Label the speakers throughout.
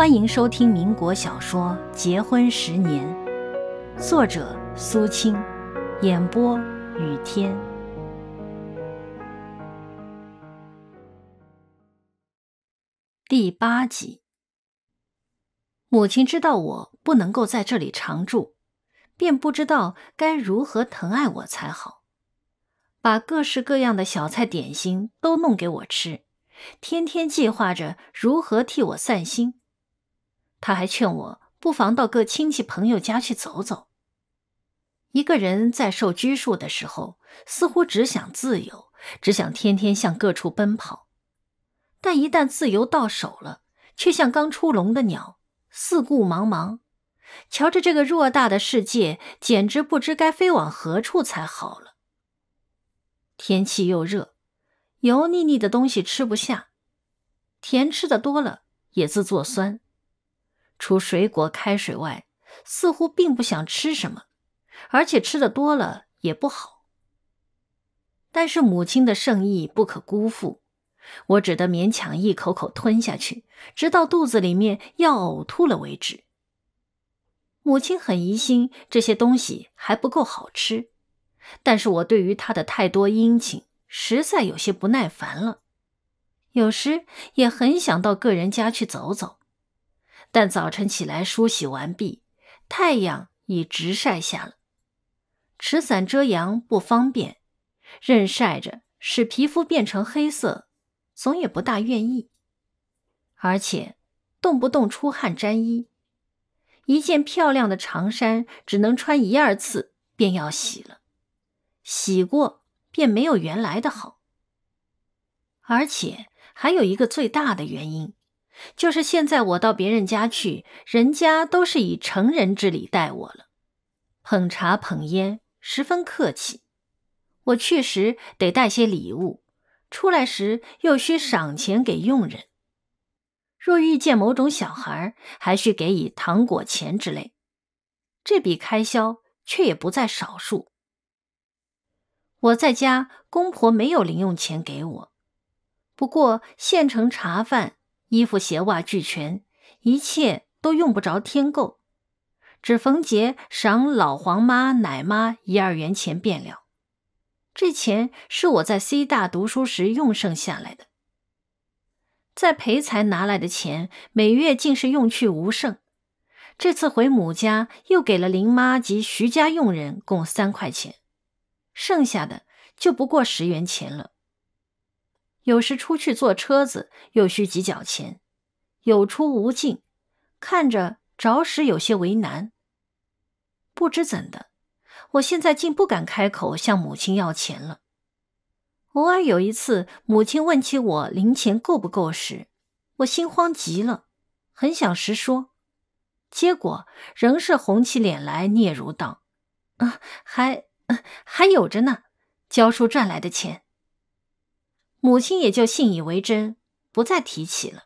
Speaker 1: 欢迎收听民国小说《结婚十年》，作者苏青，演播雨天。第八集，母亲知道我不能够在这里常住，便不知道该如何疼爱我才好，把各式各样的小菜点心都弄给我吃，天天计划着如何替我散心。他还劝我不妨到各亲戚朋友家去走走。一个人在受拘束的时候，似乎只想自由，只想天天向各处奔跑。但一旦自由到手了，却像刚出笼的鸟，四顾茫茫，瞧着这个偌大的世界，简直不知该飞往何处才好了。天气又热，油腻腻的东西吃不下，甜吃的多了也自作酸。除水果、开水外，似乎并不想吃什么，而且吃的多了也不好。但是母亲的圣意不可辜负，我只得勉强一口口吞下去，直到肚子里面要呕吐了为止。母亲很疑心这些东西还不够好吃，但是我对于她的太多殷勤，实在有些不耐烦了。有时也很想到个人家去走走。但早晨起来梳洗完毕，太阳已直晒下了，持伞遮阳不方便，任晒着使皮肤变成黑色，总也不大愿意。而且动不动出汗沾衣，一件漂亮的长衫只能穿一二次便要洗了，洗过便没有原来的好。而且还有一个最大的原因。就是现在，我到别人家去，人家都是以成人之礼待我了，捧茶捧烟，十分客气。我去时得带些礼物，出来时又需赏钱给佣人。若遇见某种小孩，还需给以糖果钱之类。这笔开销却也不在少数。我在家，公婆没有零用钱给我，不过县城茶饭。衣服鞋袜俱全，一切都用不着添购，只逢节赏老黄妈、奶妈一二元钱便了。这钱是我在 C 大读书时用剩下来的，在赔财拿来的钱，每月竟是用去无剩。这次回母家，又给了林妈及徐家佣人共三块钱，剩下的就不过十元钱了。有时出去坐车子又需几角钱，有出无进，看着着实有些为难。不知怎的，我现在竟不敢开口向母亲要钱了。偶尔有一次，母亲问起我零钱够不够时，我心慌极了，很想实说，结果仍是红起脸来，嗫嚅道：“啊，还还有着呢，教书赚来的钱。”母亲也就信以为真，不再提起了。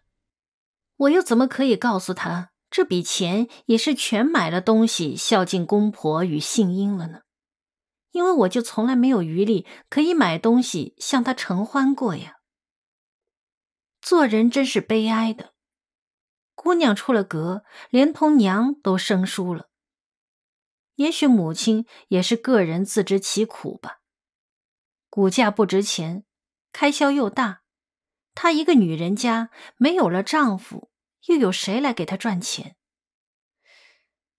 Speaker 1: 我又怎么可以告诉他，这笔钱也是全买了东西孝敬公婆与信英了呢？因为我就从来没有余力可以买东西向他承欢过呀。做人真是悲哀的，姑娘出了阁，连同娘都生疏了。也许母亲也是个人自知其苦吧。股价不值钱。开销又大，她一个女人家没有了丈夫，又有谁来给她赚钱？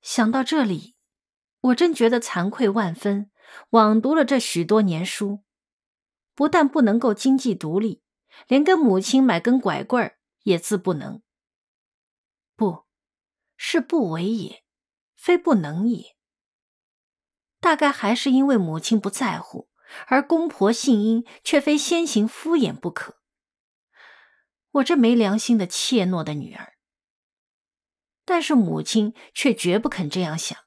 Speaker 1: 想到这里，我真觉得惭愧万分，枉读了这许多年书，不但不能够经济独立，连跟母亲买根拐棍儿也自不能。不是不为也，非不能也，大概还是因为母亲不在乎。而公婆信殷却非先行敷衍不可。我这没良心的怯懦的女儿，但是母亲却绝不肯这样想，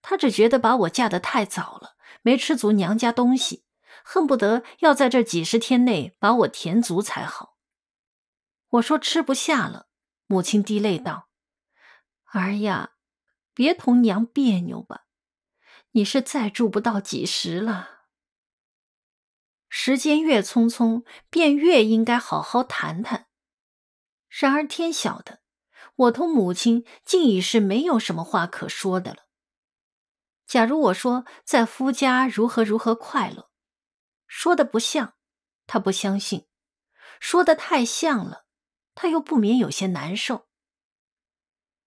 Speaker 1: 她只觉得把我嫁得太早了，没吃足娘家东西，恨不得要在这几十天内把我填足才好。我说吃不下了，母亲滴泪道：“儿呀，别同娘别扭吧，你是再住不到几时了。”时间越匆匆，便越应该好好谈谈。然而天晓得，我同母亲竟已是没有什么话可说的了。假如我说在夫家如何如何快乐，说的不像，他不相信；说的太像了，他又不免有些难受。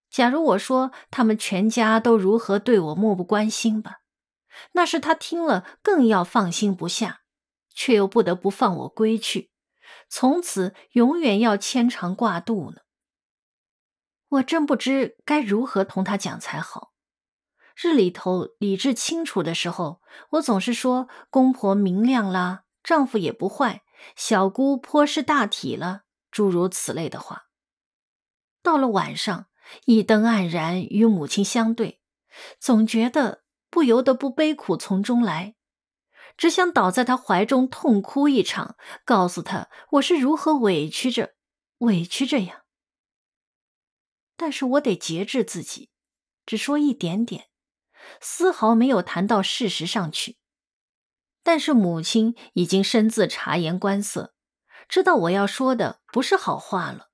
Speaker 1: 假如我说他们全家都如何对我漠不关心吧，那是他听了更要放心不下。却又不得不放我归去，从此永远要牵肠挂肚呢。我真不知该如何同他讲才好。日里头理智清楚的时候，我总是说公婆明亮啦，丈夫也不坏，小姑颇识大体了，诸如此类的话。到了晚上，一灯黯然，与母亲相对，总觉得不由得不悲苦从中来。只想倒在他怀中痛哭一场，告诉他我是如何委屈着、委屈着呀。但是我得节制自己，只说一点点，丝毫没有谈到事实上去。但是母亲已经深自察言观色，知道我要说的不是好话了，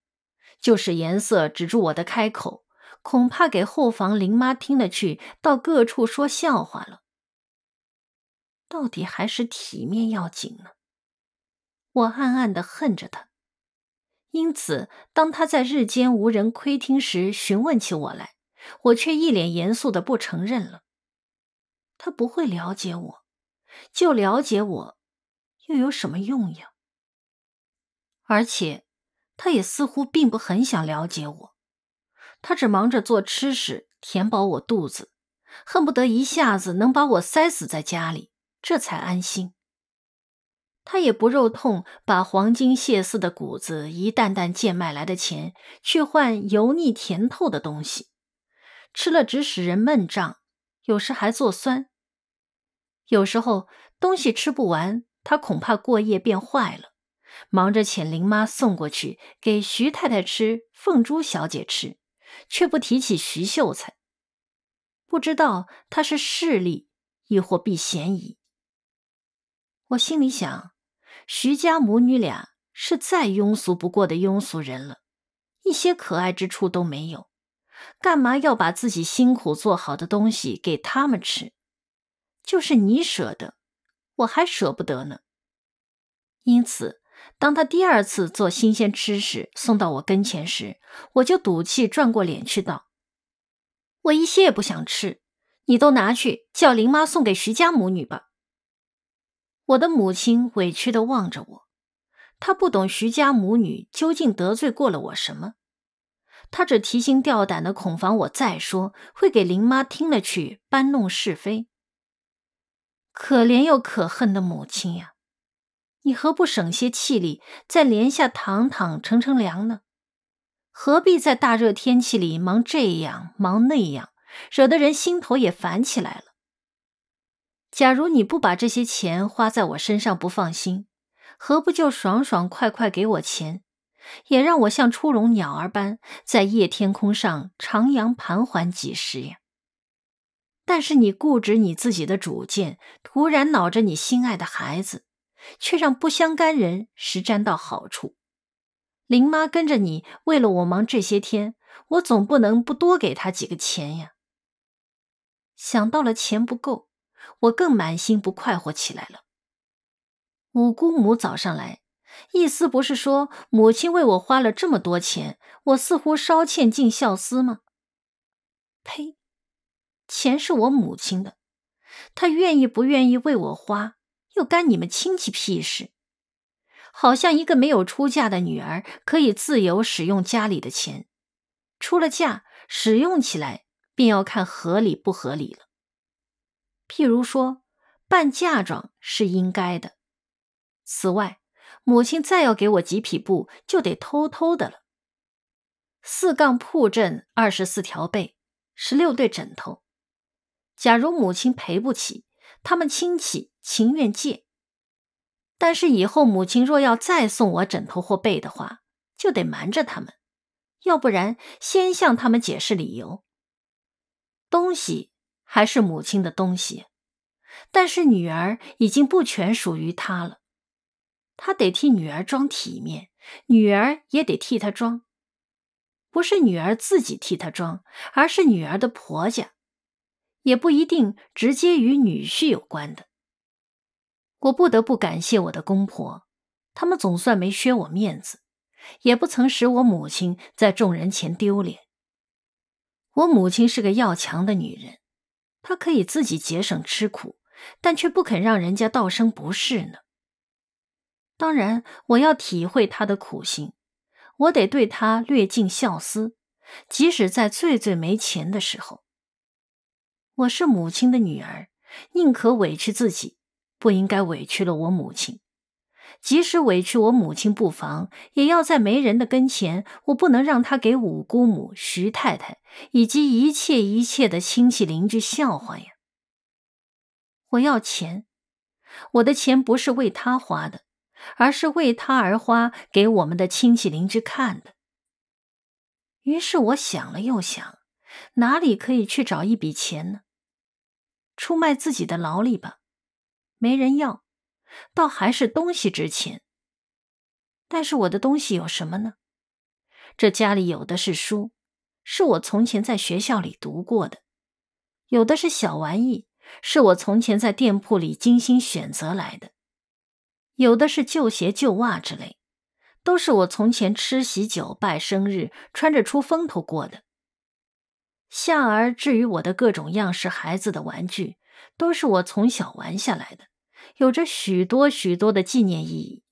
Speaker 1: 就是颜色止住我的开口，恐怕给后房林妈听了去，到各处说笑话了。到底还是体面要紧呢。我暗暗的恨着他，因此当他在日间无人窥听时询问起我来，我却一脸严肃的不承认了。他不会了解我，就了解我又有什么用呀？而且，他也似乎并不很想了解我，他只忙着做吃食，填饱我肚子，恨不得一下子能把我塞死在家里。这才安心，他也不肉痛，把黄金蟹似的谷子一担担贱卖来的钱，去换油腻甜透的东西，吃了只使人闷胀，有时还作酸。有时候东西吃不完，他恐怕过夜变坏了，忙着遣林妈送过去给徐太太吃、凤珠小姐吃，却不提起徐秀才，不知道他是势利，亦或避嫌疑。我心里想，徐家母女俩是再庸俗不过的庸俗人了，一些可爱之处都没有，干嘛要把自己辛苦做好的东西给他们吃？就是你舍得，我还舍不得呢。因此，当他第二次做新鲜吃食送到我跟前时，我就赌气转过脸去道：“我一些也不想吃，你都拿去叫林妈送给徐家母女吧。”我的母亲委屈地望着我，她不懂徐家母女究竟得罪过了我什么，她只提心吊胆地恐防我再说会给林妈听了去搬弄是非。可怜又可恨的母亲呀，你何不省些气力，在帘下躺躺乘乘凉呢？何必在大热天气里忙这样忙那样，惹得人心头也烦起来了？假如你不把这些钱花在我身上不放心，何不就爽爽快快给我钱，也让我像出笼鸟儿般在夜天空上徜徉盘桓几时呀？但是你固执你自己的主见，徒然恼着你心爱的孩子，却让不相干人实沾到好处。林妈跟着你为了我忙这些天，我总不能不多给她几个钱呀。想到了钱不够。我更满心不快活起来了。五姑母早上来，意思不是说母亲为我花了这么多钱，我似乎稍欠尽孝思吗？呸！钱是我母亲的，她愿意不愿意为我花，又干你们亲戚屁事？好像一个没有出嫁的女儿可以自由使用家里的钱，出了嫁使用起来便要看合理不合理了。譬如说，办嫁妆是应该的。此外，母亲再要给我几匹布，就得偷偷的了。四杠铺镇二十四条被，十六对枕头。假如母亲赔不起，他们亲戚情愿借。但是以后母亲若要再送我枕头或被的话，就得瞒着他们，要不然先向他们解释理由。东西。还是母亲的东西，但是女儿已经不全属于她了。她得替女儿装体面，女儿也得替她装，不是女儿自己替她装，而是女儿的婆家，也不一定直接与女婿有关的。我不得不感谢我的公婆，他们总算没削我面子，也不曾使我母亲在众人前丢脸。我母亲是个要强的女人。他可以自己节省吃苦，但却不肯让人家道声不是呢。当然，我要体会他的苦心，我得对他略尽孝思，即使在最最没钱的时候。我是母亲的女儿，宁可委屈自己，不应该委屈了我母亲。即使委屈我母亲不防，也要在没人的跟前。我不能让他给五姑母徐太太以及一切一切的亲戚邻居笑话呀！我要钱，我的钱不是为他花的，而是为他而花，给我们的亲戚邻居看的。于是我想了又想，哪里可以去找一笔钱呢？出卖自己的劳力吧，没人要。倒还是东西值钱。但是我的东西有什么呢？这家里有的是书，是我从前在学校里读过的；有的是小玩意，是我从前在店铺里精心选择来的；有的是旧鞋、旧袜之类，都是我从前吃喜酒、拜生日穿着出风头过的。下儿至于我的各种样式孩子的玩具，都是我从小玩下来的。有着许多许多的纪念意义。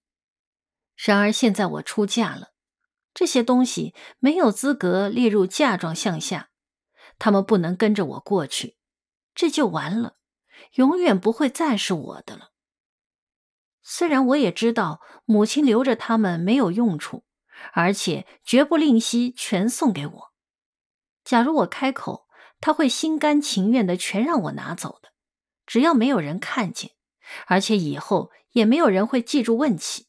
Speaker 1: 然而现在我出嫁了，这些东西没有资格列入嫁妆项下，他们不能跟着我过去，这就完了，永远不会再是我的了。虽然我也知道母亲留着他们没有用处，而且绝不吝惜全送给我。假如我开口，他会心甘情愿的全让我拿走的，只要没有人看见。而且以后也没有人会记住问起，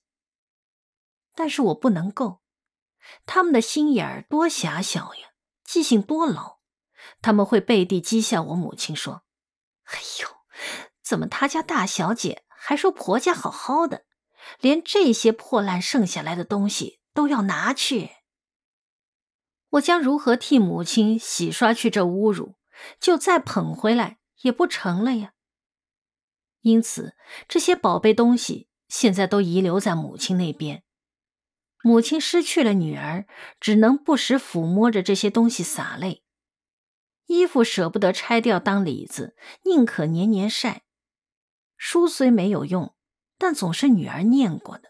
Speaker 1: 但是我不能够。他们的心眼儿多狭小呀，记性多牢，他们会背地讥笑我母亲说：“哎呦，怎么他家大小姐还说婆家好好的，连这些破烂剩下来的东西都要拿去？”我将如何替母亲洗刷去这侮辱，就再捧回来也不成了呀。因此，这些宝贝东西现在都遗留在母亲那边。母亲失去了女儿，只能不时抚摸着这些东西洒泪。衣服舍不得拆掉当里子，宁可年年晒。书虽没有用，但总是女儿念过的，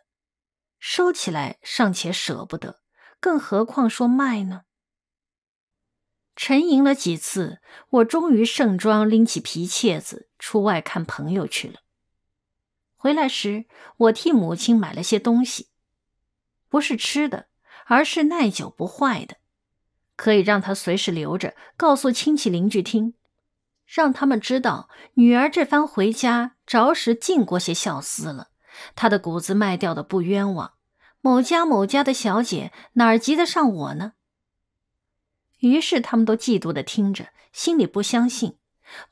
Speaker 1: 收起来尚且舍不得，更何况说卖呢？沉吟了几次，我终于盛装拎起皮箧子出外看朋友去了。回来时，我替母亲买了些东西，不是吃的，而是耐久不坏的，可以让她随时留着，告诉亲戚邻居听，让他们知道女儿这番回家着实尽过些孝思了。她的谷子卖掉的不冤枉，某家某家的小姐哪儿及得上我呢？于是他们都嫉妒的听着，心里不相信，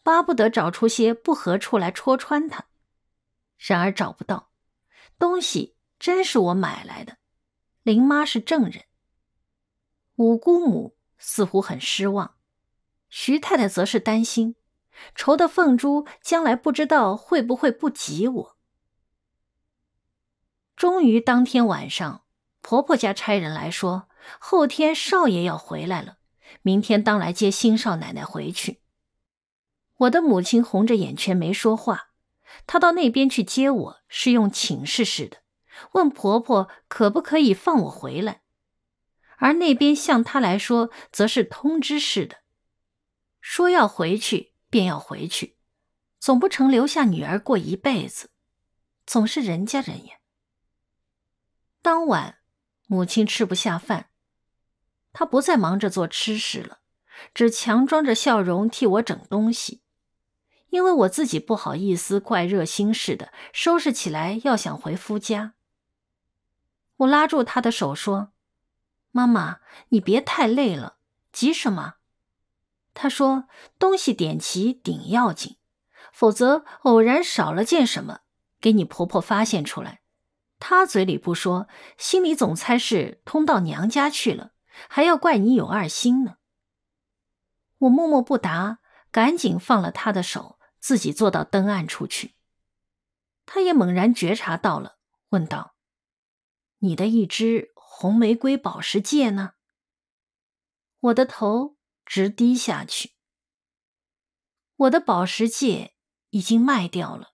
Speaker 1: 巴不得找出些不合处来戳穿他。然而找不到，东西真是我买来的。林妈是证人。五姑母似乎很失望，徐太太则是担心，愁的凤珠将来不知道会不会不及我。终于，当天晚上，婆婆家差人来说，后天少爷要回来了。明天当来接新少奶奶回去。我的母亲红着眼圈没说话。她到那边去接我是用请示式的，问婆婆可不可以放我回来；而那边向她来说，则是通知式的，说要回去便要回去，总不成留下女儿过一辈子。总是人家人呀。当晚，母亲吃不下饭。他不再忙着做吃食了，只强装着笑容替我整东西，因为我自己不好意思，怪热心似的。收拾起来，要想回夫家，我拉住他的手说：“妈妈，你别太累了，急什么？”他说：“东西点齐顶要紧，否则偶然少了件什么，给你婆婆发现出来，她嘴里不说，心里总猜是通到娘家去了。”还要怪你有二心呢！我默默不答，赶紧放了他的手，自己坐到灯暗处去。他也猛然觉察到了，问道：“你的一只红玫瑰宝石戒呢？”我的头直低下去。我的宝石戒已经卖掉了，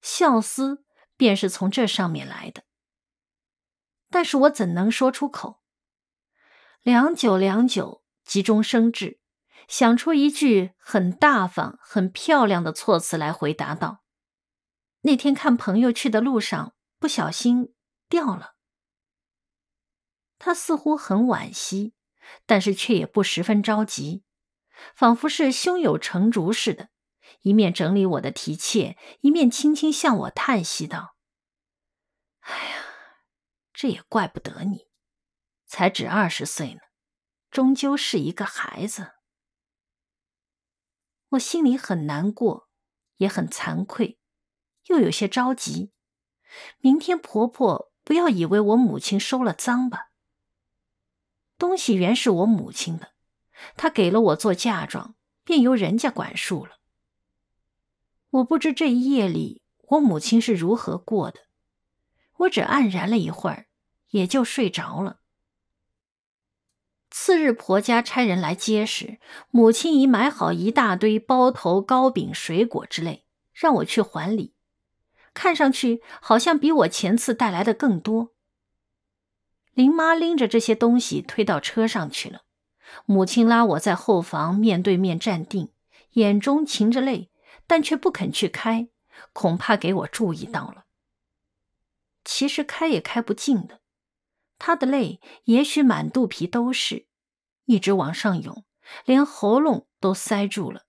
Speaker 1: 孝思便是从这上面来的。但是我怎能说出口？良久，良久，急中生智，想出一句很大方、很漂亮的措辞来回答道：“那天看朋友去的路上，不小心掉了。”他似乎很惋惜，但是却也不十分着急，仿佛是胸有成竹似的，一面整理我的提切，一面轻轻向我叹息道：“哎呀，这也怪不得你。”才只二十岁呢，终究是一个孩子。我心里很难过，也很惭愧，又有些着急。明天婆婆不要以为我母亲收了赃吧。东西原是我母亲的，她给了我做嫁妆，便由人家管束了。我不知这一夜里我母亲是如何过的，我只黯然了一会儿，也就睡着了。次日，婆家差人来接时，母亲已买好一大堆包头糕饼、水果之类，让我去还礼。看上去好像比我前次带来的更多。林妈拎着这些东西推到车上去了。母亲拉我在后房面对面站定，眼中噙着泪，但却不肯去开，恐怕给我注意到了。其实开也开不进的。他的泪也许满肚皮都是，一直往上涌，连喉咙都塞住了。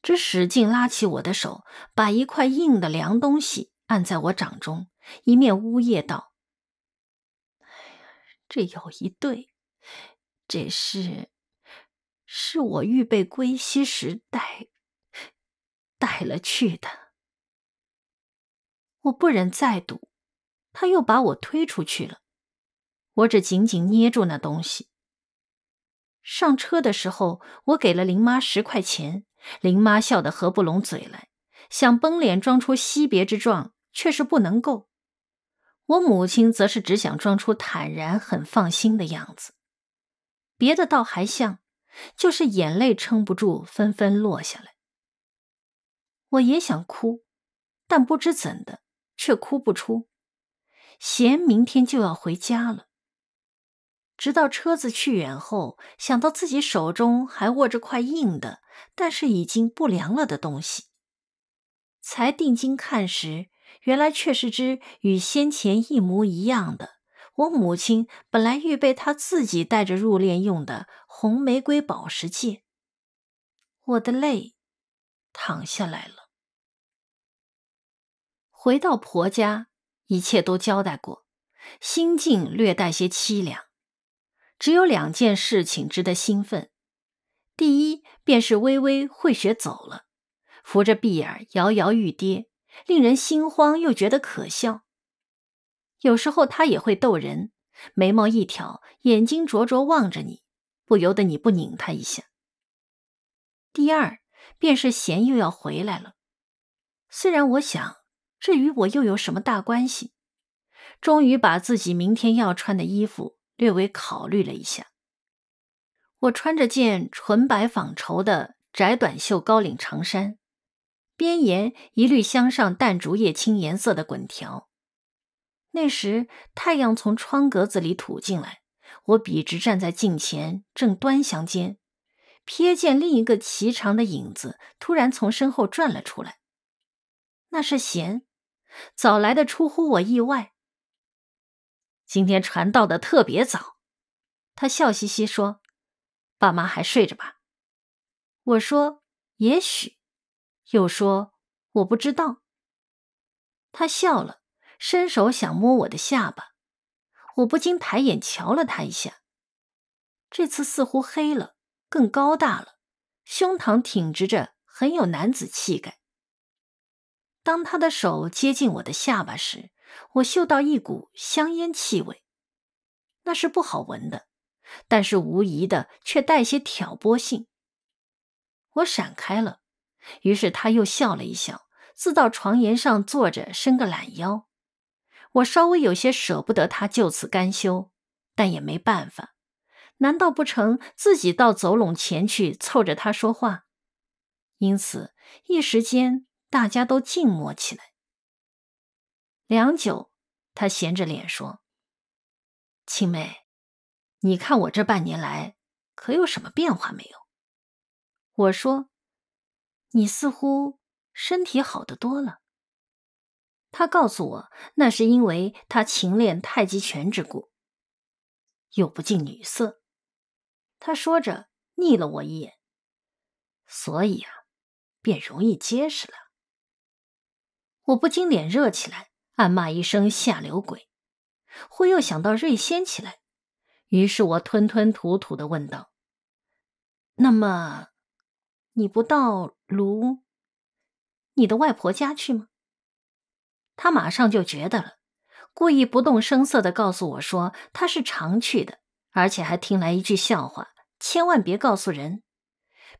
Speaker 1: 只使劲拉起我的手，把一块硬的凉东西按在我掌中，一面呜咽道：“这有一对，这是，是我预备归西时带，带了去的。”我不忍再赌，他又把我推出去了。我只紧紧捏住那东西。上车的时候，我给了林妈十块钱，林妈笑得合不拢嘴来，想绷脸装出惜别之状，却是不能够。我母亲则是只想装出坦然、很放心的样子，别的倒还像，就是眼泪撑不住，纷纷落下来。我也想哭，但不知怎的，却哭不出。嫌明天就要回家了。直到车子去远后，想到自己手中还握着块硬的，但是已经不凉了的东西，才定睛看时，原来却是只与先前一模一样的。我母亲本来预备她自己带着入殓用的红玫瑰宝石戒，我的泪淌下来了。回到婆家，一切都交代过，心境略带些凄凉。只有两件事情值得兴奋，第一便是微微会学走了，扶着碧儿摇摇欲跌，令人心慌又觉得可笑。有时候他也会逗人，眉毛一挑，眼睛灼灼望着你，不由得你不拧他一下。第二便是贤又要回来了，虽然我想这与我又有什么大关系？终于把自己明天要穿的衣服。略微考虑了一下，我穿着件纯白纺绸的窄短袖高领长衫，边沿一律镶上淡竹叶青颜色的滚条。那时太阳从窗格子里吐进来，我笔直站在镜前，正端详间，瞥见另一个颀长的影子突然从身后转了出来。那是弦，早来的出乎我意外。今天船到的特别早，他笑嘻嘻说：“爸妈还睡着吧？”我说：“也许。”又说：“我不知道。”他笑了，伸手想摸我的下巴，我不禁抬眼瞧了他一下。这次似乎黑了，更高大了，胸膛挺直着，很有男子气概。当他的手接近我的下巴时，我嗅到一股香烟气味，那是不好闻的，但是无疑的却带些挑拨性。我闪开了，于是他又笑了一笑，自到床沿上坐着，伸个懒腰。我稍微有些舍不得他就此甘休，但也没办法。难道不成自己到走拢前去凑着他说话？因此，一时间大家都静默起来。良久，他闲着脸说：“青梅，你看我这半年来，可有什么变化没有？”我说：“你似乎身体好得多了。”他告诉我，那是因为他勤练太极拳之故，又不近女色。他说着睨了我一眼，所以啊，便容易结实了。我不禁脸热起来。暗骂一声“下流鬼”，忽又想到瑞仙起来，于是我吞吞吐吐的问道：“那么，你不到卢你的外婆家去吗？”他马上就觉得了，故意不动声色的告诉我说：“他是常去的，而且还听来一句笑话，千万别告诉人。”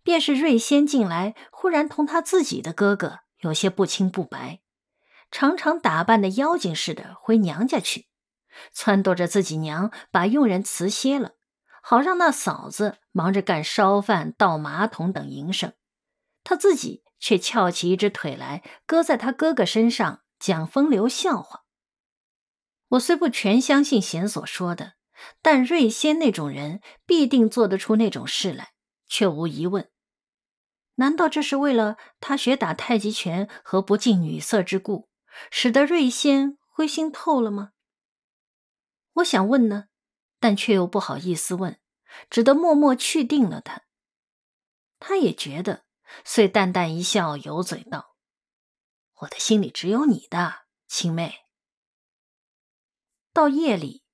Speaker 1: 便是瑞仙进来，忽然同他自己的哥哥有些不清不白。常常打扮的妖精似的回娘家去，撺掇着自己娘把佣人辞歇了，好让那嫂子忙着干烧饭、倒马桶等营生，他自己却翘起一只腿来，搁在他哥哥身上讲风流笑话。我虽不全相信贤所说的，但瑞仙那种人必定做得出那种事来，却无疑问。难道这是为了他学打太极拳和不近女色之故？使得瑞仙灰心透了吗？我想问呢，但却又不好意思问，只得默默去定了他。他也觉得，遂淡淡一笑，有嘴道：“我的心里只有你的，青妹。”到夜里，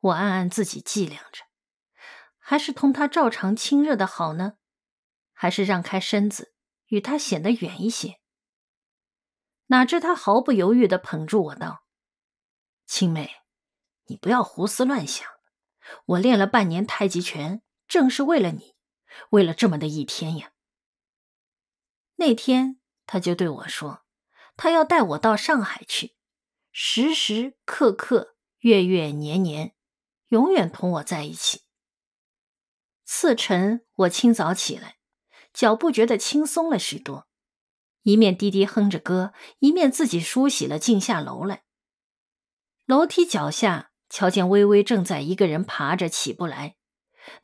Speaker 1: 我暗暗自己计量着，还是同他照常亲热的好呢，还是让开身子，与他显得远一些？哪知他毫不犹豫的捧住我道：“青妹，你不要胡思乱想，我练了半年太极拳，正是为了你，为了这么的一天呀。”那天他就对我说：“他要带我到上海去，时时刻刻、月月年年，永远同我在一起。”次晨我清早起来，脚步觉得轻松了许多。一面低低哼着歌，一面自己梳洗了，进下楼来。楼梯脚下瞧见微微正在一个人爬着起不来，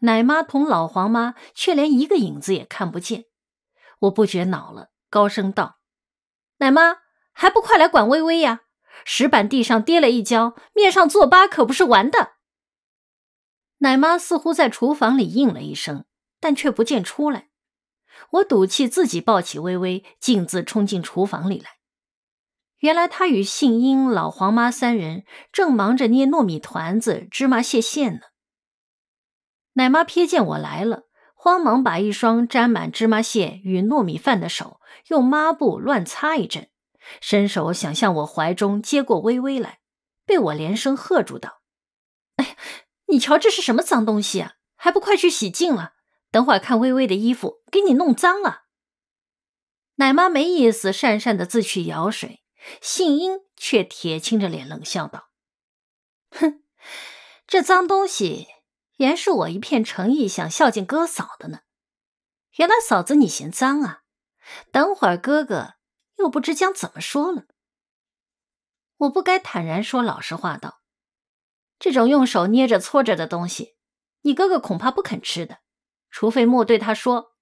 Speaker 1: 奶妈同老黄妈却连一个影子也看不见。我不觉恼了，高声道：“奶妈还不快来管微微呀！石板地上跌了一跤，面上作疤可不是玩的。”奶妈似乎在厨房里应了一声，但却不见出来。我赌气，自己抱起微微，径自冲进厨房里来。原来他与信英、老黄妈三人正忙着捏糯米团子、芝麻馅馅呢。奶妈瞥见我来了，慌忙把一双沾满芝麻馅与糯米饭的手用抹布乱擦一阵，伸手想向我怀中接过微微来，被我连声喝住道：“哎，你瞧这是什么脏东西啊？还不快去洗净了！”等会儿看微微的衣服给你弄脏了，奶妈没意思，讪讪的自去舀水。信英却铁青着脸冷笑道：“哼，这脏东西原是我一片诚意想孝敬哥嫂的呢。原来嫂子你嫌脏啊？等会儿哥哥又不知将怎么说了。我不该坦然说老实话，道：这种用手捏着搓着的东西，你哥哥恐怕不肯吃的。”除非莫对他说，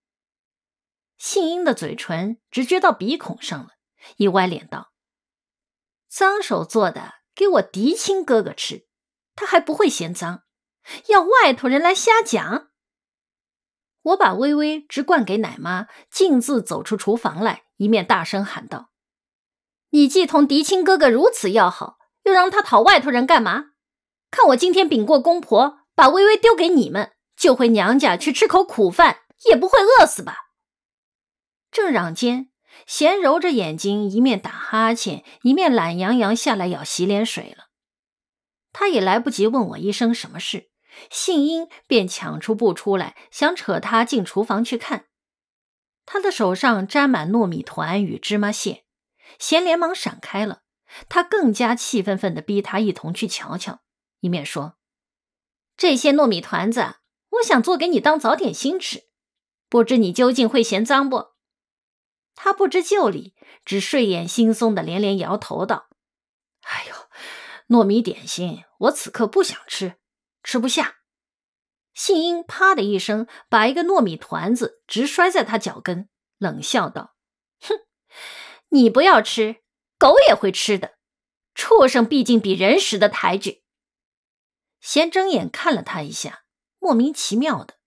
Speaker 1: 信英的嘴唇直撅到鼻孔上了，一歪脸道：“脏手做的，给我嫡亲哥哥吃，他还不会嫌脏。要外头人来瞎讲。”我把微微直灌给奶妈，径自走出厨房来，一面大声喊道：“你既同嫡亲哥哥如此要好，又让他讨外头人干嘛？看我今天禀过公婆，把微微丢给你们。”就回娘家去吃口苦饭，也不会饿死吧？正嚷间，贤揉着眼睛，一面打哈欠，一面懒洋洋下来舀洗脸水了。他也来不及问我一声什么事，信英便抢出布出来，想扯他进厨房去看。他的手上沾满糯米团与芝麻屑，贤连忙闪开了。他更加气愤愤的逼他一同去瞧瞧，一面说：“这些糯米团子。”我想做给你当早点心吃，不知你究竟会嫌脏不？他不知就里，只睡眼惺忪的连连摇头道：“哎呦，糯米点心，我此刻不想吃，吃不下。”信英啪的一声，把一个糯米团子直摔在他脚跟，冷笑道：“哼，你不要吃，狗也会吃的，畜生毕竟比人识得抬举。”先睁眼看了他一下。莫名其妙的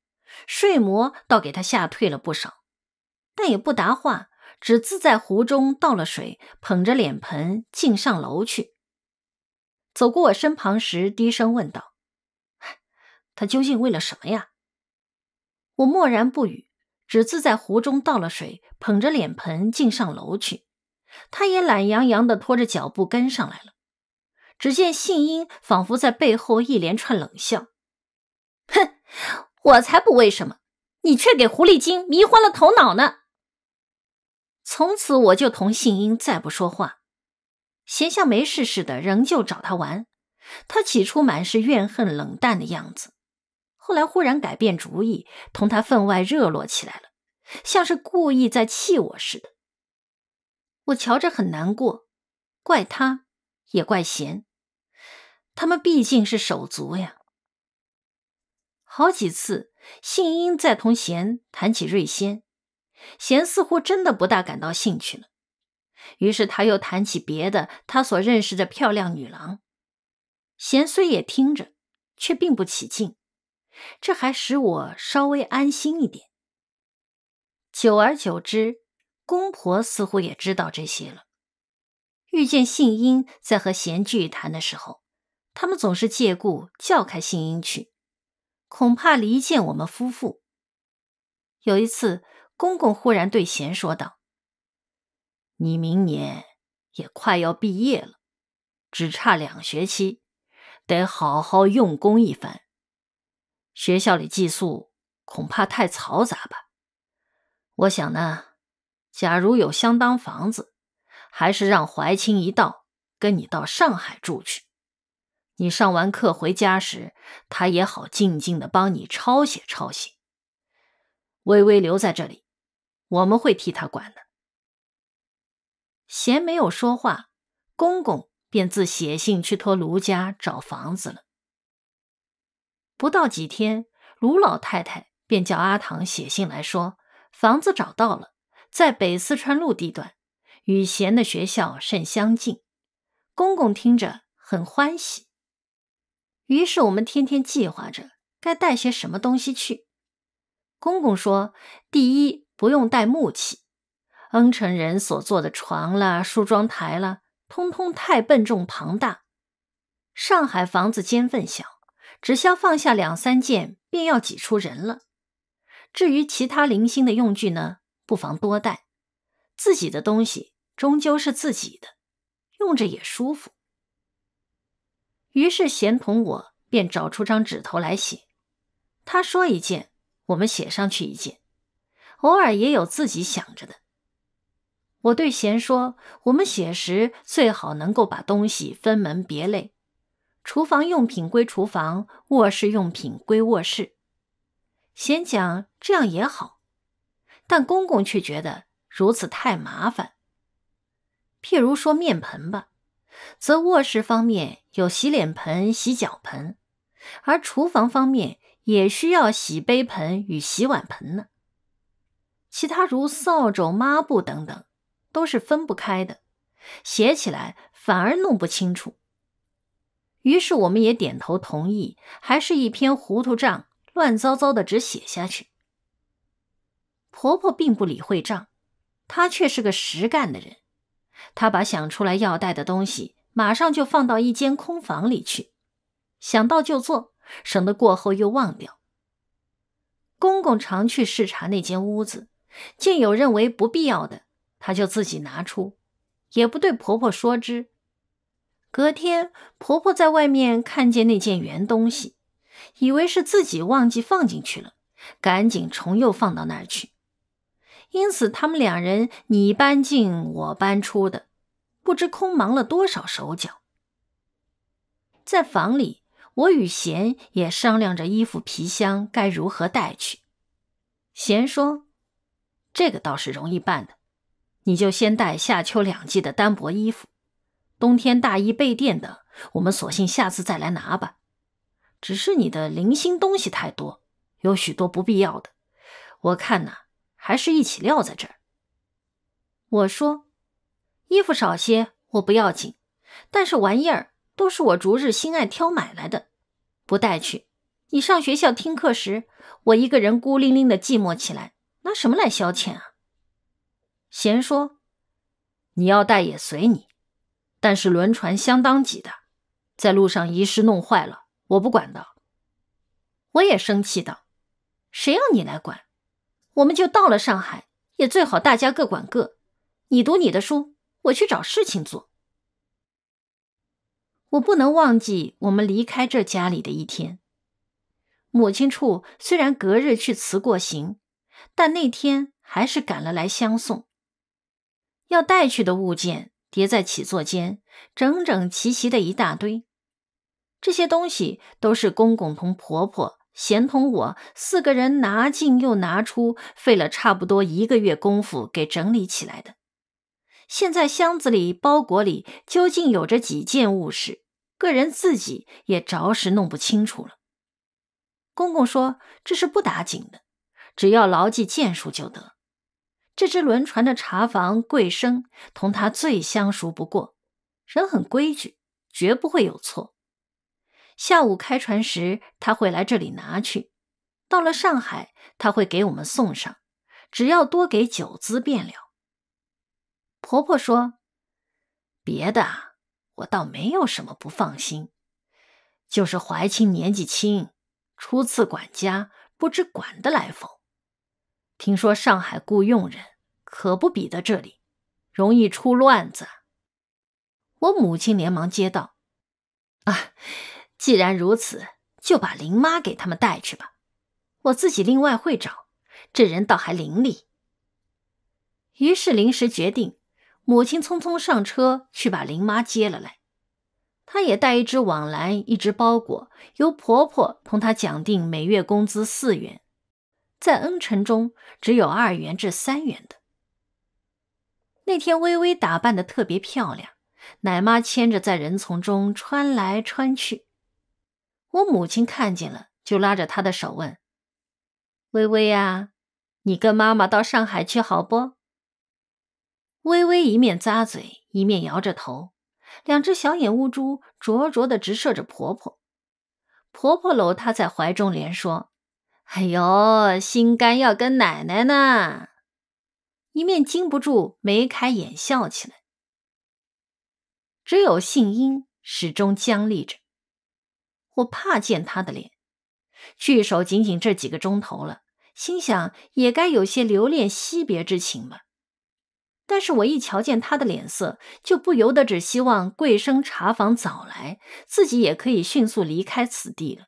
Speaker 1: 睡魔倒给他吓退了不少，但也不答话，只自在壶中倒了水，捧着脸盆进上楼去。走过我身旁时，低声问道：“他究竟为了什么呀？”我默然不语，只自在壶中倒了水，捧着脸盆进上楼去。他也懒洋洋地拖着脚步跟上来了。只见信英仿佛在背后一连串冷笑。哼，我才不为什么，你却给狐狸精迷昏了头脑呢。从此我就同信英再不说话，闲下没事似的仍旧找他玩。他起初满是怨恨冷淡的样子，后来忽然改变主意，同他分外热络起来了，像是故意在气我似的。我瞧着很难过，怪他也怪贤，他们毕竟是手足呀。好几次，信英在同贤谈起瑞仙，贤似乎真的不大感到兴趣了。于是他又谈起别的他所认识的漂亮女郎。贤虽也听着，却并不起劲。这还使我稍微安心一点。久而久之，公婆似乎也知道这些了。遇见信英在和贤聚谈的时候，他们总是借故叫开信英去。恐怕离间我们夫妇。有一次，公公忽然对贤说道：“你明年也快要毕业了，只差两学期，得好好用功一番。学校里寄宿恐怕太嘈杂吧？我想呢，假如有相当房子，还是让怀清一道跟你到上海住去。”你上完课回家时，他也好静静的帮你抄写抄写。微微留在这里，我们会替他管的。贤没有说话，公公便自写信去托卢家找房子了。不到几天，卢老太太便叫阿唐写信来说，房子找到了，在北四川路地段，与贤的学校甚相近。公公听着很欢喜。于是我们天天计划着该带些什么东西去。公公说：“第一，不用带木器。恩城人所做的床啦、梳妆台啦，通通太笨重庞大。上海房子间分小，只消放下两三件，便要挤出人了。至于其他零星的用具呢，不妨多带。自己的东西终究是自己的，用着也舒服。”于是贤同我便找出张纸头来写，他说一件，我们写上去一件，偶尔也有自己想着的。我对贤说，我们写时最好能够把东西分门别类，厨房用品归厨房，卧室用品归卧室。贤讲这样也好，但公公却觉得如此太麻烦。譬如说面盆吧。则卧室方面有洗脸盆、洗脚盆，而厨房方面也需要洗杯盆与洗碗盆呢。其他如扫帚、抹布等等，都是分不开的，写起来反而弄不清楚。于是我们也点头同意，还是一篇糊涂账、乱糟糟的只写下去。婆婆并不理会账，她却是个实干的人。她把想出来要带的东西，马上就放到一间空房里去。想到就做，省得过后又忘掉。公公常去视察那间屋子，见有认为不必要的，他就自己拿出，也不对婆婆说之。隔天，婆婆在外面看见那件圆东西，以为是自己忘记放进去了，赶紧重又放到那儿去。因此，他们两人你搬进我搬出的，不知空忙了多少手脚。在房里，我与贤也商量着衣服皮箱该如何带去。贤说：“这个倒是容易办的，你就先带夏秋两季的单薄衣服，冬天大衣、被垫等，我们索性下次再来拿吧。只是你的零星东西太多，有许多不必要的，我看呐。还是一起撂在这儿。我说，衣服少些我不要紧，但是玩意儿都是我逐日心爱挑买来的，不带去。你上学校听课时，我一个人孤零零的寂寞起来，拿什么来消遣啊？贤说，你要带也随你，但是轮船相当挤的，在路上遗失弄坏了，我不管的。我也生气的，谁要你来管？我们就到了上海，也最好大家各管各。你读你的书，我去找事情做。我不能忘记我们离开这家里的一天。母亲处虽然隔日去辞过行，但那天还是赶了来相送。要带去的物件叠在起坐间，整整齐齐的一大堆。这些东西都是公公同婆婆。嫌同我四个人拿进又拿出，费了差不多一个月功夫给整理起来的。现在箱子里、包裹里究竟有着几件物事，个人自己也着实弄不清楚了。公公说：“这是不打紧的，只要牢记件数就得。”这只轮船的茶房贵生同他最相熟不过，人很规矩，绝不会有错。下午开船时，他会来这里拿去。到了上海，他会给我们送上。只要多给酒资便了。婆婆说：“别的我倒没有什么不放心，就是怀清年纪轻，初次管家，不知管得来否？听说上海雇佣人可不比得这里，容易出乱子。”我母亲连忙接道：“啊。”既然如此，就把林妈给他们带去吧。我自己另外会找，这人倒还伶俐。于是临时决定，母亲匆匆上车去把林妈接了来。她也带一只网篮，一只包裹，由婆婆同她讲定每月工资四元，在恩城中只有二元至三元的。那天微微打扮的特别漂亮，奶妈牵着在人丛中穿来穿去。我母亲看见了，就拉着她的手问：“微微呀，你跟妈妈到上海去好不？”微微一面咂嘴，一面摇着头，两只小眼乌珠灼灼的直射着婆婆。婆婆搂她在怀中，连说：“哎呦，心肝要跟奶奶呢。”一面禁不住眉开眼笑起来。只有杏英始终僵立着。我怕见他的脸，聚首仅仅这几个钟头了，心想也该有些留恋惜别之情吧。但是我一瞧见他的脸色，就不由得只希望贵生查房早来，自己也可以迅速离开此地了。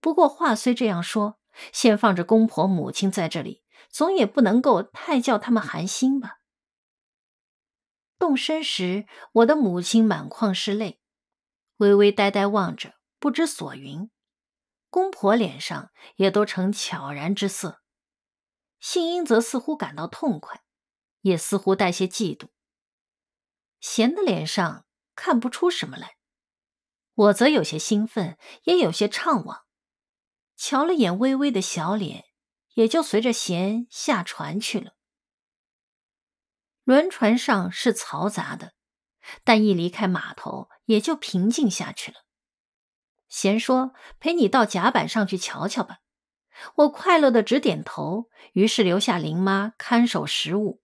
Speaker 1: 不过话虽这样说，先放着公婆母亲在这里，总也不能够太叫他们寒心吧。动身时，我的母亲满眶是泪。微微呆呆望着，不知所云。公婆脸上也都呈悄然之色。信英则似乎感到痛快，也似乎带些嫉妒。贤的脸上看不出什么来。我则有些兴奋，也有些怅惘。瞧了眼微微的小脸，也就随着贤下船去了。轮船上是嘈杂的。但一离开码头，也就平静下去了。贤说：“陪你到甲板上去瞧瞧吧。”我快乐的直点头。于是留下林妈看守食物，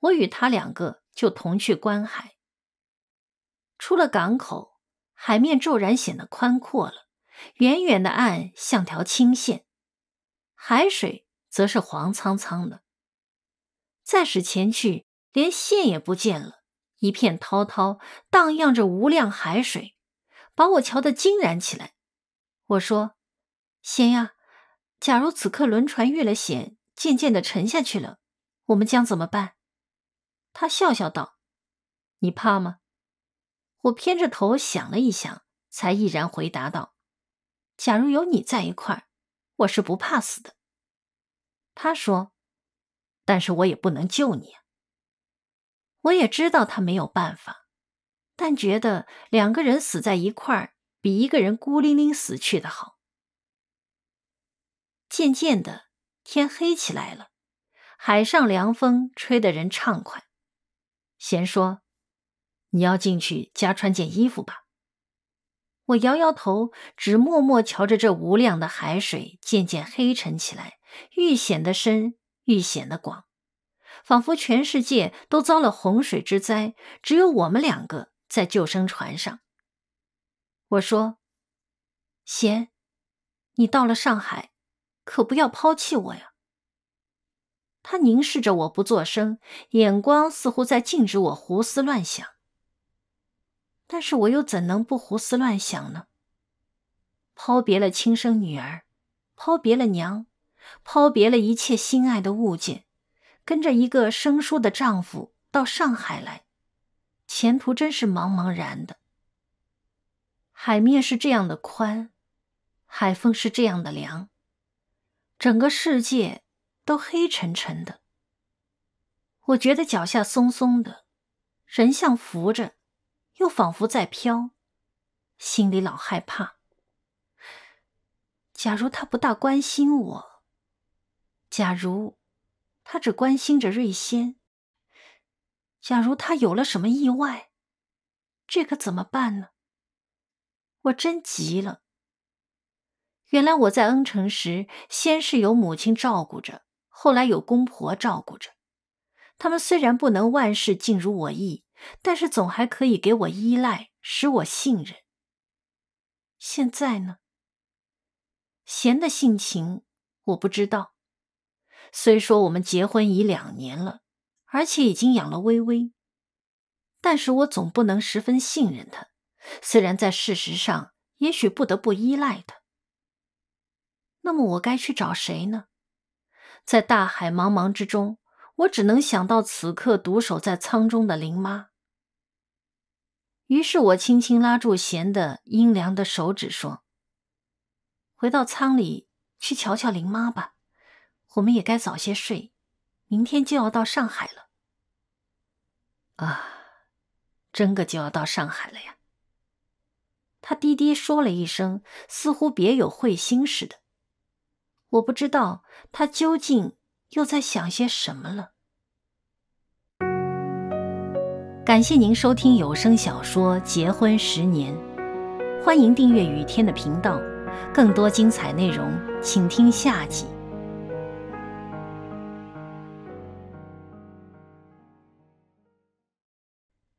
Speaker 1: 我与他两个就同去观海。出了港口，海面骤然显得宽阔了，远远的岸像条青线，海水则是黄苍苍的。再使前去，连线也不见了。一片滔滔，荡漾着无量海水，把我瞧得惊然起来。我说：“仙呀！假如此刻轮船遇了险，渐渐的沉下去了，我们将怎么办？”他笑笑道：“你怕吗？”我偏着头想了一想，才毅然回答道：“假如有你在一块，我是不怕死的。”他说：“但是我也不能救你。”我也知道他没有办法，但觉得两个人死在一块儿比一个人孤零零死去的好。渐渐的，天黑起来了，海上凉风吹得人畅快。贤说：“你要进去加穿件衣服吧。”我摇摇头，只默默瞧着这无量的海水渐渐黑沉起来，愈显得深，愈显得广。仿佛全世界都遭了洪水之灾，只有我们两个在救生船上。我说：“贤，你到了上海，可不要抛弃我呀。”他凝视着我，不作声，眼光似乎在禁止我胡思乱想。但是我又怎能不胡思乱想呢？抛别了亲生女儿，抛别了娘，抛别了一切心爱的物件。跟着一个生疏的丈夫到上海来，前途真是茫茫然的。海面是这样的宽，海风是这样的凉，整个世界都黑沉沉的。我觉得脚下松松的，人像浮着，又仿佛在飘，心里老害怕。假如他不大关心我，假如……他只关心着瑞仙。假如他有了什么意外，这可怎么办呢？我真急了。原来我在恩城时，先是由母亲照顾着，后来有公婆照顾着。他们虽然不能万事尽如我意，但是总还可以给我依赖，使我信任。现在呢？贤的性情，我不知道。虽说我们结婚已两年了，而且已经养了微微，但是我总不能十分信任他。虽然在事实上，也许不得不依赖他。那么我该去找谁呢？在大海茫茫之中，我只能想到此刻独守在舱中的林妈。于是我轻轻拉住弦的阴凉的手指，说：“回到舱里去瞧瞧林妈吧。”我们也该早些睡，明天就要到上海了。啊，真的就要到上海了呀！他低低说了一声，似乎别有慧心似的。我不知道他究竟又在想些什么了。感谢您收听有声小说《结婚十年》，欢迎订阅雨天的频道，更多精彩内容请听下集。